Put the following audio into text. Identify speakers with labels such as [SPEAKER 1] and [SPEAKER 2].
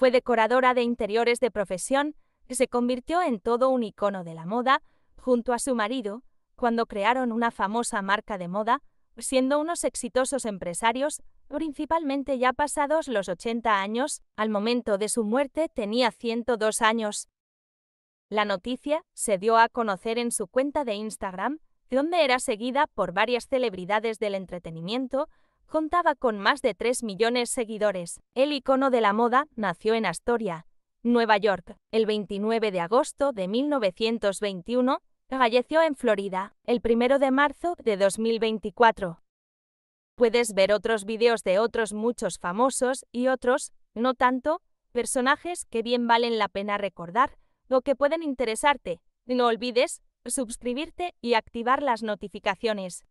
[SPEAKER 1] Fue decoradora de interiores de profesión, que se convirtió en todo un icono de la moda, junto a su marido, cuando crearon una famosa marca de moda, siendo unos exitosos empresarios, principalmente ya pasados los 80 años, al momento de su muerte tenía 102 años. La noticia se dio a conocer en su cuenta de Instagram, donde era seguida por varias celebridades del entretenimiento, contaba con más de 3 millones de seguidores. El icono de la moda nació en Astoria, Nueva York, el 29 de agosto de 1921, falleció en Florida, el 1 de marzo de 2024. Puedes ver otros vídeos de otros muchos famosos y otros, no tanto, personajes que bien valen la pena recordar o que pueden interesarte. No olvides suscribirte y activar las notificaciones.